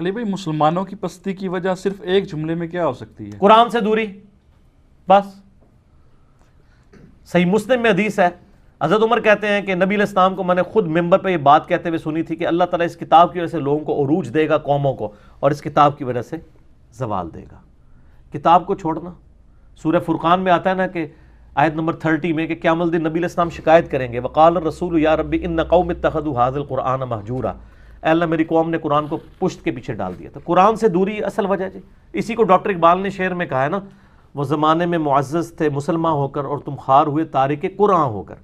अली भाई मुसलमानों की पस्ती की वजह सिर्फ एक जुमले में क्या हो सकती है कुरान से दूरी बस सही मुस्लिम में हदीस है हज़रत उमर कहते हैं कि नबी इस्लाम को मैंने खुद मेंबर पर यह बात कहते हुए सुनी थी कि अल्लाह ताला इस किताब की वजह से लोगों को अरूज देगा कौमों को और इस किताब की वजह से जवाल देगा किताब को छोड़ना सूर्य फुरकान में आता है ना कि आयत नंबर थर्टी में कि क्या दिन नबी इस्लाम शिकायत करेंगे वकाल रसूल या रबी इन नकौम तखद हाजिल कुरान महजूरा एल मेरी कौम ने कुरान को पुश्त के पीछे डाल दिया तो कुरान से दूरी असल वजह जी इसी को डॉक्टर इकबाल ने शेर में कहा है ना वो ज़माने में मुआज़ थे मुसलमान होकर और तुम खार हुए तारिक कुरान होकर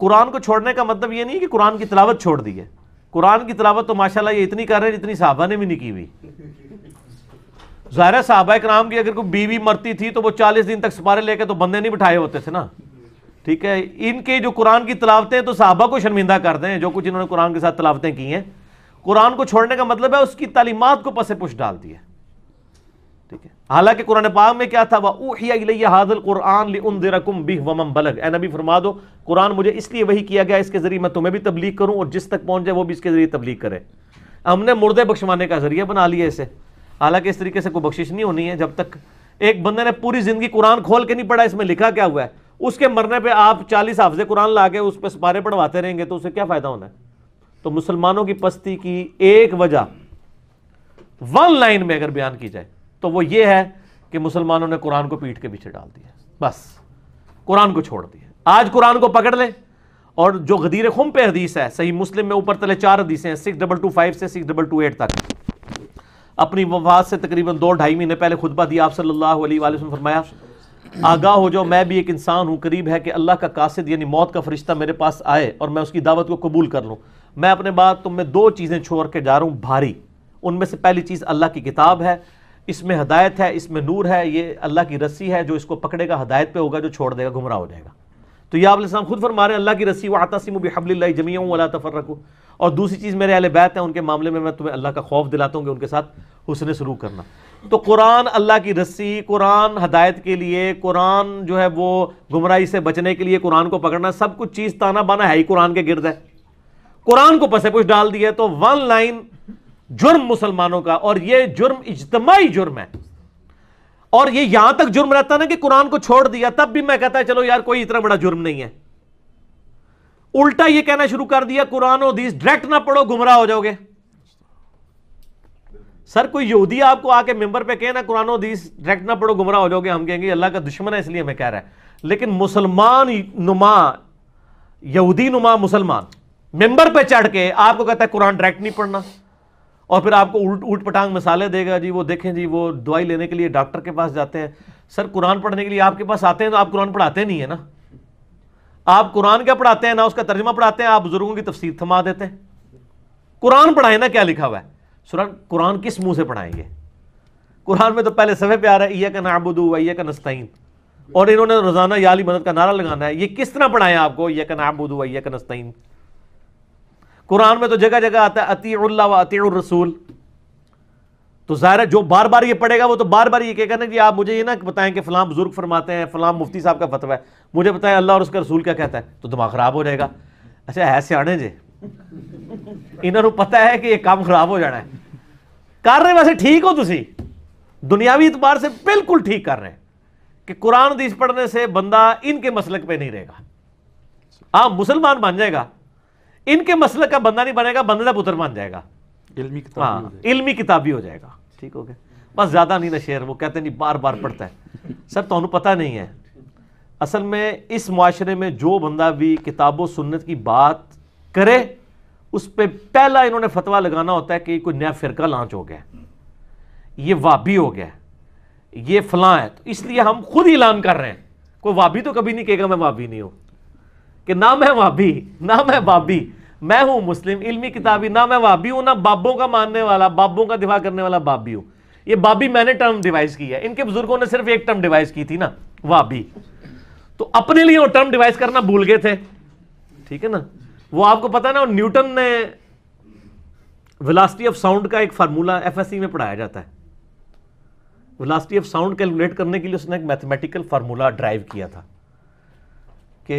कुरान को छोड़ने का मतलब ये नहीं कि कुरान की तलावत छोड़ दी है कुरान की तलावत तो माशाल्लाह ये इतनी कर रहे हैं जितनी साहबा ने भी नहीं की हुई ज़ाहिर साहबा कराम की अगर कोई बीवी मरती थी तो वो चालीस दिन तक सपारे लेके तो बंदे नहीं बिठाए होते थे ना ठीक है इनके जो कुरान की तलावतें तो साहबा को शर्मिंदा कर दें जो कुछ इन्होंने कुरान के साथ तलावतें की हैं कुरान को छोड़ने का मतलब है उसकी तालीमत को पसे पुश डाल दिया ठीक है हालांकि कुरान पाक में क्या था वह हादल कुरान बलग ए नबी फरमा दो कुरान मुझे इसलिए वही किया गया इसके जरिए मैं तुम्हें भी तबलीग करूं और जिस तक पहुंच जाए वो भी इसके जरिए तबलीग करे हमने मुर्दे बख्शवाने का जरिया बना लिया इसे हालांकि इस तरीके से कोई बख्शिश नहीं होनी है जब तक एक बंदे ने पूरी जिंदगी कुरान खोल के नहीं पढ़ा इसमें लिखा क्या हुआ है उसके मरने पर आप चालीस हाफजे कुरान ला के उस पर सपारे पढ़वाते रहेंगे तो उसे क्या फ़ायदा होना है तो मुसलमानों की पस्ती की एक वजह वन लाइन में अगर बयान की जाए तो वो ये है कि मुसलमानों ने कुरान को पीठ के पीछे डाल दिया बस कुरान को छोड़ दिया आज कुरान को पकड़ लें और जो गदीर खुम पे हदीस है सही मुस्लिम में ऊपर तले चार हदीसें हैं सिक्स डबल टू फाइव से सिक्स डबल टू एट तक अपनी वफात से तकरीबन दो ढाई महीने पहले खुतबा दिया आप सल्लल्लाहु अलैहि वसल्लम फरमाया आगाह हो जाओ मैं भी एक इंसान हूँ करीब है कि अल्लाह का कासिद यानी मौत का फरिश्ता मेरे पास आए और मैं उसकी दावत को कबूल कर लूँ मैं अपने बाद तुम में दो चीज़ें छोड़ के जा रहा हूँ भारी उनमें से पहली चीज़ अल्लाह की किताब है इसमें हदायत है इसमें नूर है ये अल्लाह की रस्सी है जो इसको पकड़ेगा हदायत पे होगा जो छोड़ देगा गुमराह हो जाएगा तो यह आप खुद फरमा रहे हैं अल्लाह की रस्सी व आतासिम बिहबल्ला जमिया तफर रखूँ और दूसरी चीज़ मेरे अले बैत हैं उनके मामले में मैं तुम्हें अल्लाह का खौफ दिलाता हूँ कि उनके साथ हुसन शुरू करना तो कुरान अल्लाह की रस्सी कुरान हदायत के लिए कुरान जो है वो गुमराही से बचने के लिए कुरान को पकड़ना सब कुछ चीज़ ताना बाना है ही कुरान के गिरद है कुरान को पसेपुश डाल दिया तो वन लाइन जुर्म मुसलमानों का और यह जुर्म इज्तमाही जुर्म है और यह यहां तक जुर्म रहता ना कि कुरान को छोड़ दिया तब भी मैं कहता चलो यार कोई इतना बड़ा जुर्म नहीं है उल्टा यह कहना शुरू कर दिया कुरान और हदीस डायरेक्ट ना पढ़ो गुमराह हो जाओगे सर कोई यहूदी आपको आके मेंबर पे कहे ना कुरान हदीस डायरेक्ट ना पढ़ो गुमराह हो जाओगे हम कहेंगे अल्लाह का दुश्मन है इसलिए मैं कह रहा है लेकिन मुसलमान नुमा यहूदी नुमा मुसलमान मेंबर पे चढ़ के आपको कहता है कुरान डायरेक्ट नहीं पढ़ना और फिर आपको उल्ट उल्ट पटांग मसाले देगा जी वो देखें जी वो दवाई लेने के लिए डॉक्टर के पास जाते हैं सर कुरान पढ़ने के लिए आपके पास आते हैं तो आप कुरान पढ़ाते नहीं है ना आप कुरान क्या पढ़ाते हैं ना उसका तर्जमा पढ़ाते हैं आप बुजुर्गों की तफसीर थमा देते हैं कुरान पढ़ाए ना क्या लिखा हुआ है सुरान कुरान किस मुंह से पढ़ाएंगे कुरान में तो पहले सफ़े प्यार है ये का नाबुदू ये का नस्तीन और इन्होंने रोजाना याली मदद का नारा लगाना है ये किस तरह पढ़ाया आपको ईया का नाबुदू ईया का नस्तीन कुरान में तो जगह जगह आता है अतील्ला व रसूल तो ज़ाहिर है जो बार बार ये पढ़ेगा वो तो बार बार ये कहेगा ना कि आप मुझे ये ना बताएं कि फलाम बुजुर्ग फरमाते हैं फलाम मुफ्ती साहब का फतवा है मुझे बताएं अल्लाह और उसका रसूल क्या कहता है तो दिमाग ख़राब हो जाएगा अच्छा है सियाने जे इन्हों पता है कि ये काम खराब हो जाना है कर रहे वैसे ठीक हो तुम दुनियावी इतबार से बिल्कुल ठीक कर रहे हैं कि कुरान दीज पढ़ने से बंदा इनके मसलक पर नहीं रहेगा आप मुसलमान बन जाएगा इनके मसल का बंदा नहीं बनेगा बंदे का पुत्र बन जाएगा इल्मी किताब हाँ इल्मी हो जाएगा ठीक हो गया बस ज़्यादा नहीं ना शेर वो कहते नहीं बार बार पढ़ता है सर तो पता नहीं है असल में इस माशरे में जो बंदा भी किताबों सुन्नत की बात करे उस पर पहला इन्होंने फतवा लगाना होता है कि कोई नया फ़िरका लॉन्च हो गया ये वाबी हो गया ये फलां है तो इसलिए हम खुद ही ऐलान कर रहे हैं कोई वाबी तो कभी नहीं कहेगा मैं वाबी नहीं हूं कि ना मैं वाबी ना मैं बाबी मैं हूं मुस्लिम इल्मी किताबी ना मैं वाबी हूं ना बाबों का मानने वाला बाबों का दिफा करने वाला बाबी हूं ये बाबी मैंने टर्म डिवाइस की है इनके बुजुर्गों ने सिर्फ एक टर्म डिवाइस की थी ना वाबी तो अपने लिए वो टर्म डिवाइस करना भूल गए थे ठीक है ना वो आपको पता ना न्यूटन ने वेलोसिटी ऑफ साउंड का एक फार्मूला एफएससी में पढ़ाया जाता है वेलोसिटी ऑफ साउंड कैलकुलेट करने के लिए उसने एक मैथमेटिकल फार्मूला ड्राइव किया था कि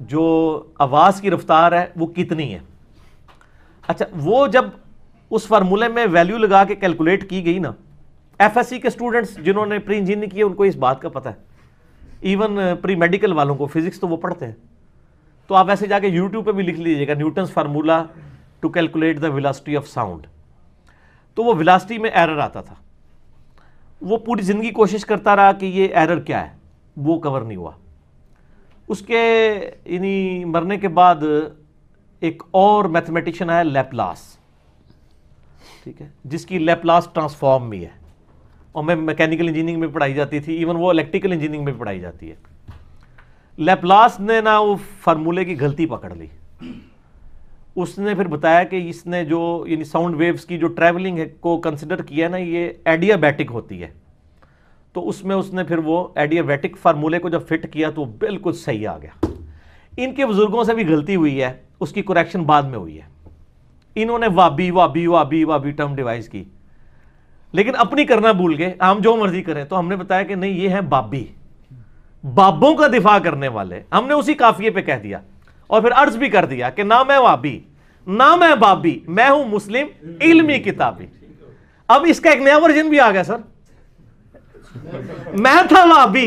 जो आवाज़ की रफ्तार है वो कितनी है अच्छा वो जब उस फार्मूले में वैल्यू लगा के कैलकुलेट की गई ना एफएससी के स्टूडेंट्स जिन्होंने प्री इंजीनियरिंग की है उनको इस बात का पता है इवन प्री मेडिकल वालों को फिजिक्स तो वो पढ़ते हैं तो आप ऐसे जाके यूट्यूब पे भी लिख लीजिएगा Newton's formula to calculate the velocity of sound तो वो विलासिटी में एरर आता था वो पूरी ज़िंदगी कोशिश करता रहा कि ये एरर क्या है वो कवर नहीं हुआ उसके यानी मरने के बाद एक और मैथमेटिशियन आया लेपलास ठीक है जिसकी लेपलास ट्रांसफॉर्म भी है और मैं मैकेनिकल इंजीनियरिंग में पढ़ाई जाती थी इवन वो इलेक्ट्रिकल इंजीनियरिंग में पढ़ाई जाती है लेपलास ने ना वो फार्मूले की गलती पकड़ ली उसने फिर बताया कि इसने जो यानी साउंड वेव्स की जो ट्रैवलिंग है को कंसिडर किया ना ये एडियाबैटिक होती है तो उसमें उसने फिर वो एडियाबेटिक फार्मूले को जब फिट किया तो बिल्कुल सही आ गया इनके बुजुर्गों से भी गलती हुई है उसकी कुरेक्शन बाद में हुई है इन्होंने वाबी वाबी वाबी वाबी टर्म डिवाइस की लेकिन अपनी करना भूल गए हम जो मर्जी करें तो हमने बताया कि नहीं ये है बाबी बाबों का दिफा करने वाले हमने उसी काफिए पे कह दिया और फिर अर्ज भी कर दिया कि ना मैं वाबी ना मैं बाबी मैं हूं मुस्लिम इल्मी किताबी अब इसका एक नया वर्जन भी आ गया सर मैं था बाबी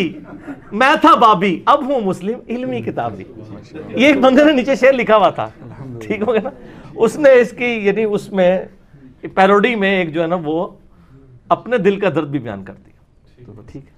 मैं था बाबी अब हूं मुस्लिम इल्मी भी ये एक बंदे ने नीचे शेर लिखा हुआ था ठीक हो गया ना उसने इसकी यानी उसमें पैरोडी में एक जो है ना वो अपने दिल का दर्द भी बयान कर दिया तो ठीक है